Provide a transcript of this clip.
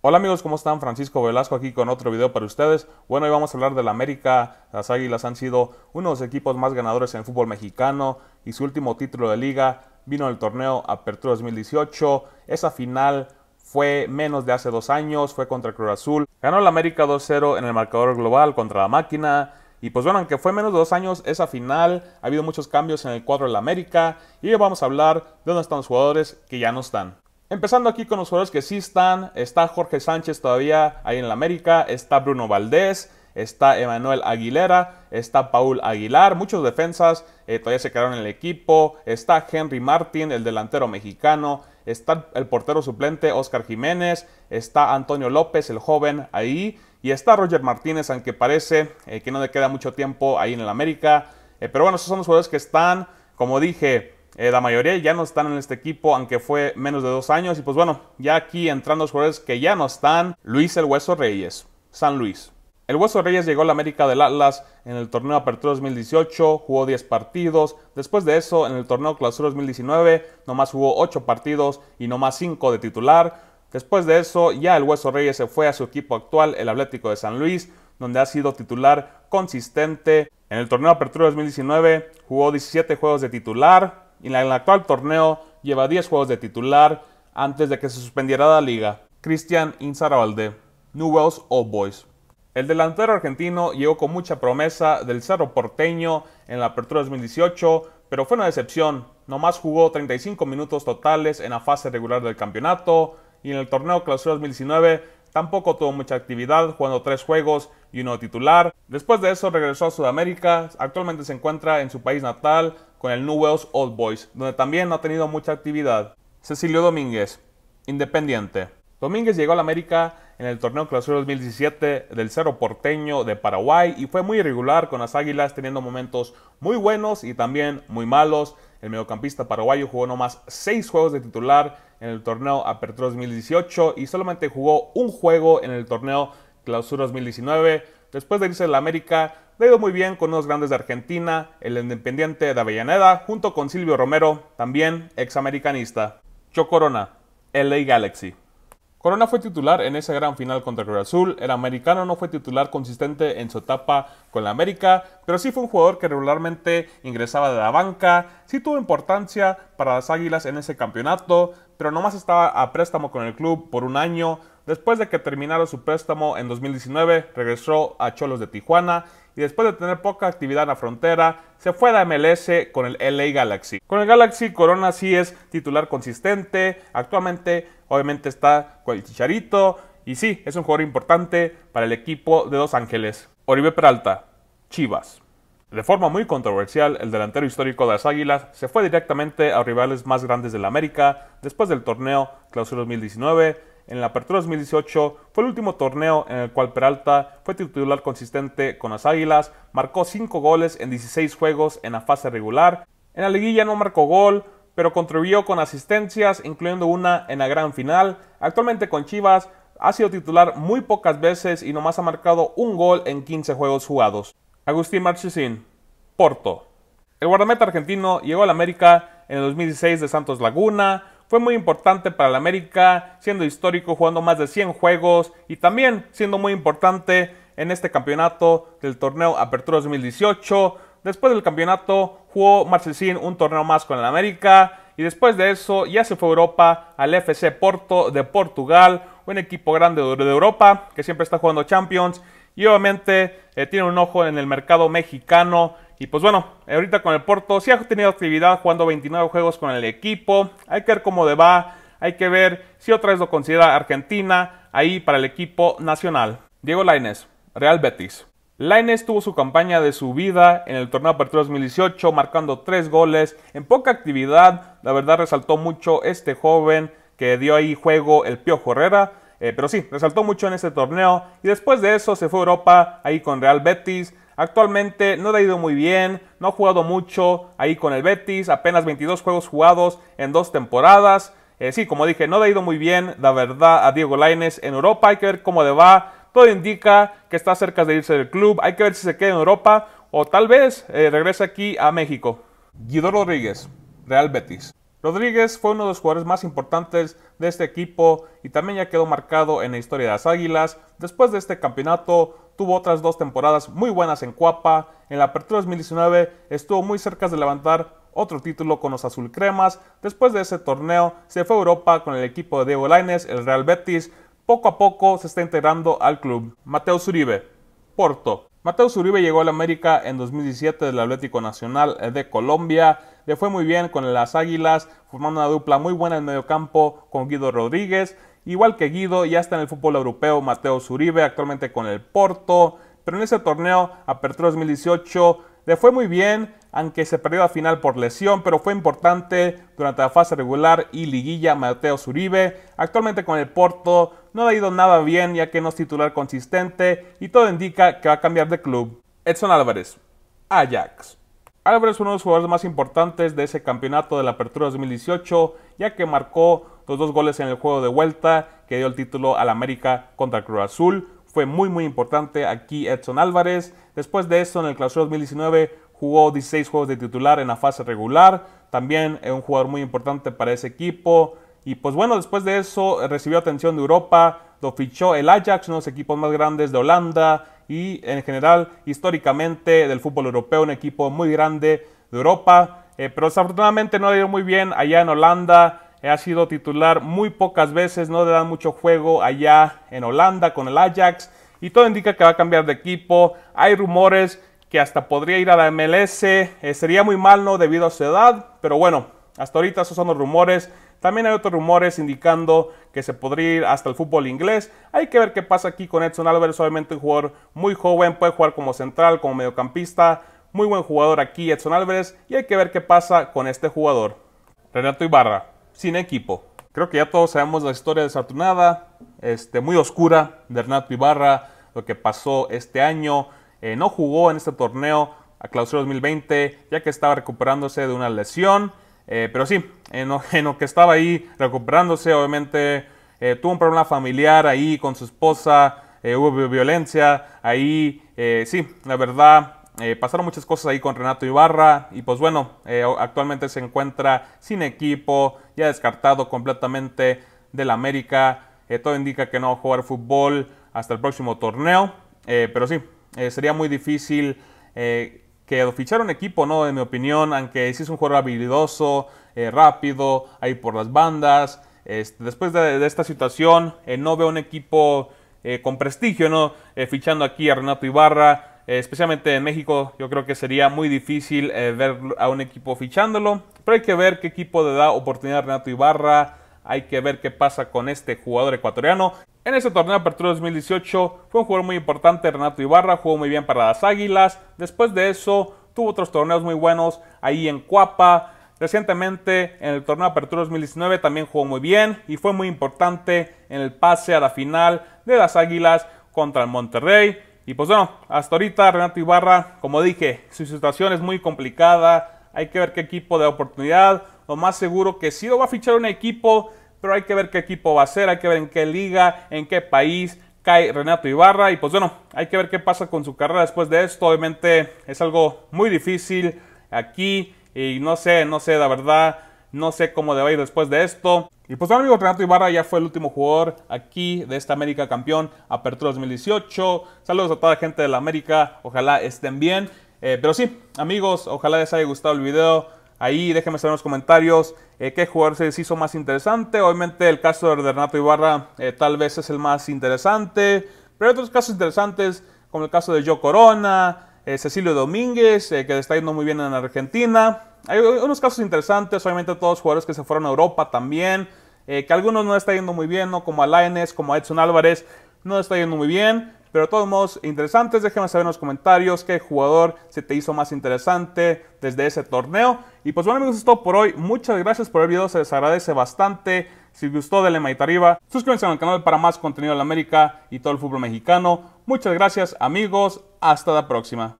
Hola amigos, ¿cómo están? Francisco Velasco aquí con otro video para ustedes. Bueno, hoy vamos a hablar de la América. Las Águilas han sido uno de los equipos más ganadores en el fútbol mexicano y su último título de liga vino el torneo Apertura 2018. Esa final fue menos de hace dos años, fue contra Cruz Azul. Ganó la América 2-0 en el marcador global contra la máquina. Y pues bueno, aunque fue menos de dos años esa final, ha habido muchos cambios en el cuadro de la América. Y hoy vamos a hablar de dónde están los jugadores que ya no están. Empezando aquí con los jugadores que sí están, está Jorge Sánchez todavía ahí en el América, está Bruno Valdés, está Emanuel Aguilera, está Paul Aguilar, muchos defensas eh, todavía se quedaron en el equipo, está Henry Martin, el delantero mexicano, está el portero suplente Oscar Jiménez, está Antonio López, el joven ahí, y está Roger Martínez, aunque parece eh, que no le queda mucho tiempo ahí en el América. Eh, pero bueno, esos son los jugadores que están, como dije, eh, la mayoría ya no están en este equipo, aunque fue menos de dos años. Y pues bueno, ya aquí entrando los jugadores que ya no están, Luis el Hueso Reyes, San Luis. El Hueso Reyes llegó a la América del Atlas en el torneo Apertura 2018, jugó 10 partidos. Después de eso, en el torneo Clausura 2019, nomás jugó 8 partidos y nomás 5 de titular. Después de eso, ya el Hueso Reyes se fue a su equipo actual, el Atlético de San Luis, donde ha sido titular consistente. En el torneo Apertura 2019 jugó 17 juegos de titular, en el actual torneo lleva 10 juegos de titular antes de que se suspendiera la liga. Cristian Inzarabalde, Newell's Old Boys. El delantero argentino llegó con mucha promesa del Cerro Porteño en la apertura 2018, pero fue una decepción. Nomás jugó 35 minutos totales en la fase regular del campeonato y en el torneo clausura 2019 tampoco tuvo mucha actividad, jugando 3 juegos y uno titular. Después de eso regresó a Sudamérica, actualmente se encuentra en su país natal con el New Old Boys, donde también ha tenido mucha actividad. Cecilio Domínguez, Independiente. Domínguez llegó a la América en el torneo Clausura 2017 del Cerro Porteño de Paraguay y fue muy irregular con las Águilas, teniendo momentos muy buenos y también muy malos. El mediocampista paraguayo jugó no más seis juegos de titular en el torneo Apertura 2018 y solamente jugó un juego en el torneo Clausura 2019 después de irse de la América, le ha ido muy bien con unos grandes de Argentina, el Independiente de Avellaneda, junto con Silvio Romero, también americanista Cho Corona, LA Galaxy. Corona fue titular en esa gran final contra Cruz Azul, el americano no fue titular consistente en su etapa con la América, pero sí fue un jugador que regularmente ingresaba de la banca, sí tuvo importancia para las Águilas en ese campeonato, pero nomás estaba a préstamo con el club por un año, Después de que terminara su préstamo en 2019, regresó a Cholos de Tijuana y después de tener poca actividad en la frontera, se fue a MLS con el LA Galaxy. Con el Galaxy, Corona sí es titular consistente. Actualmente, obviamente, está con el Chicharito. Y sí, es un jugador importante para el equipo de Los Ángeles. Oribe Peralta, Chivas. De forma muy controversial, el delantero histórico de las Águilas se fue directamente a rivales más grandes de la América después del torneo Clausura 2019 en la apertura 2018 fue el último torneo en el cual Peralta fue titular consistente con las Águilas, marcó 5 goles en 16 juegos en la fase regular, en la liguilla no marcó gol, pero contribuyó con asistencias, incluyendo una en la gran final. Actualmente con Chivas ha sido titular muy pocas veces y nomás ha marcado un gol en 15 juegos jugados. Agustín Marchesín, Porto. El guardameta argentino llegó al América en el 2016 de Santos Laguna, fue muy importante para el América, siendo histórico, jugando más de 100 juegos y también siendo muy importante en este campeonato del torneo Apertura 2018. Después del campeonato jugó Sin un torneo más con el América y después de eso ya se fue a Europa al FC Porto de Portugal, un equipo grande de Europa que siempre está jugando Champions y obviamente eh, tiene un ojo en el mercado mexicano. Y pues bueno, ahorita con el Porto si ha tenido actividad jugando 29 juegos con el equipo. Hay que ver cómo le va. Hay que ver si otra vez lo considera Argentina ahí para el equipo nacional. Diego Laines, Real Betis. Laines tuvo su campaña de su vida en el torneo de Apertura 2018, marcando tres goles en poca actividad. La verdad resaltó mucho este joven que dio ahí juego el Pio Herrera. Eh, pero sí, resaltó mucho en este torneo y después de eso se fue a Europa ahí con Real Betis. Actualmente no le ha ido muy bien, no ha jugado mucho ahí con el Betis, apenas 22 juegos jugados en dos temporadas. Eh, sí, como dije, no le ha ido muy bien, la verdad, a Diego Laines en Europa. Hay que ver cómo le va. Todo indica que está cerca de irse del club. Hay que ver si se queda en Europa o tal vez eh, regrese aquí a México. Guido Rodríguez, Real Betis. Rodríguez fue uno de los jugadores más importantes de este equipo y también ya quedó marcado en la historia de las Águilas. Después de este campeonato, tuvo otras dos temporadas muy buenas en Cuapa. En la apertura 2019 estuvo muy cerca de levantar otro título con los Azul Cremas Después de ese torneo, se fue a Europa con el equipo de Diego laines el Real Betis. Poco a poco se está integrando al club. Mateo Zuribe, Porto. Mateo Zuribe llegó a la América en 2017 del Atlético Nacional de Colombia le fue muy bien con las Águilas, formando una dupla muy buena en campo con Guido Rodríguez. Igual que Guido, ya está en el fútbol europeo Mateo Zuribe, actualmente con el Porto. Pero en ese torneo, Apertura 2018, le fue muy bien, aunque se perdió la final por lesión, pero fue importante durante la fase regular y liguilla Mateo Zuribe. Actualmente con el Porto no ha ido nada bien ya que no es titular consistente y todo indica que va a cambiar de club. Edson Álvarez, Ajax. Álvarez fue uno de los jugadores más importantes de ese campeonato de la Apertura 2018, ya que marcó los dos goles en el juego de vuelta que dio el título al América contra Cruz Azul. Fue muy muy importante aquí Edson Álvarez. Después de eso, en el Clausura 2019 jugó 16 juegos de titular en la fase regular. También es un jugador muy importante para ese equipo. Y pues bueno, después de eso recibió atención de Europa, lo fichó el Ajax, uno de los equipos más grandes de Holanda y en general históricamente del fútbol europeo, un equipo muy grande de Europa, eh, pero desafortunadamente no ha ido muy bien allá en Holanda, ha sido titular muy pocas veces, no le dan mucho juego allá en Holanda con el Ajax y todo indica que va a cambiar de equipo, hay rumores que hasta podría ir a la MLS, eh, sería muy malo debido a su edad, pero bueno, hasta ahorita esos son los rumores. También hay otros rumores indicando que se podría ir hasta el fútbol inglés. Hay que ver qué pasa aquí con Edson Álvarez, obviamente un jugador muy joven, puede jugar como central, como mediocampista. Muy buen jugador aquí Edson Álvarez y hay que ver qué pasa con este jugador. Renato Ibarra, sin equipo. Creo que ya todos sabemos la historia desafortunada, este, muy oscura de Renato Ibarra, lo que pasó este año. Eh, no jugó en este torneo a clausura 2020 ya que estaba recuperándose de una lesión. Eh, pero sí, en, lo que estaba ahí recuperándose, obviamente eh, tuvo un problema familiar ahí con su esposa, eh, hubo violencia, ahí sí, la verdad, pasaron muchas cosas ahí con Renato Ibarra y pues bueno, actualmente se encuentra sin equipo, ya descartado completamente del América, todo indica que no va a jugar fútbol hasta el próximo torneo, pero sí, sería muy difícil que fichar un equipo, ¿no? En mi opinión, aunque sí es un jugador habilidoso, eh, rápido, ahí por las bandas. Este, después de, esta situación, eh, no veo un equipo eh, con prestigio, ¿no? fichando aquí a Renato Ibarra, especialmente en México, yo creo que sería muy difícil ver a un equipo fichándolo. Pero hay que ver qué equipo le da oportunidad a Renato Ibarra, hay que ver qué pasa con este jugador ecuatoriano. En ese torneo de Apertura 2018 fue un jugador muy importante, Renato Ibarra, jugó muy bien para las Águilas. Después de eso tuvo otros torneos muy buenos ahí en Cuapa. Recientemente en el torneo de Apertura 2019 también jugó muy bien y fue muy importante en el pase a la final de las Águilas contra el Monterrey. Y pues bueno, hasta ahorita Renato Ibarra, como dije, su situación es muy complicada. Hay que ver qué equipo de oportunidad lo más seguro que sí lo va a fichar un equipo, pero hay que ver qué equipo va a ser, hay que ver en qué liga, en qué país cae Renato Ibarra. Y pues bueno, hay que ver qué pasa con su carrera después de esto. Obviamente es algo muy difícil aquí y no sé, no sé, la verdad, no sé cómo debe ir después de esto. Y pues bueno, amigos, Renato Ibarra ya fue el último jugador aquí de esta América campeón, Apertura 2018. Saludos a toda la gente de la América, ojalá estén bien. Eh, pero sí, amigos, ojalá les haya gustado el video. Ahí déjenme saber en los comentarios eh, qué jugador se les hizo más interesante. Obviamente el caso de Renato Ibarra eh, tal vez es el más interesante. Pero hay otros casos interesantes como el caso de Joe Corona, eh, Cecilio Domínguez, que le está yendo muy bien en Argentina. Hay unos casos interesantes, obviamente todos los jugadores que se fueron a Europa también. que algunos no le está yendo muy bien, como a como Edson Álvarez, no está yendo muy bien. Pero de todos modos, interesantes. Déjenme saber en los comentarios qué jugador se te hizo más interesante desde ese torneo. Y pues bueno amigos, es todo por hoy. Muchas gracias por el video, se les agradece bastante. Si gustó, denle manita arriba. Suscríbanse al canal para más contenido de la América y todo el fútbol mexicano. Muchas gracias amigos, hasta la próxima.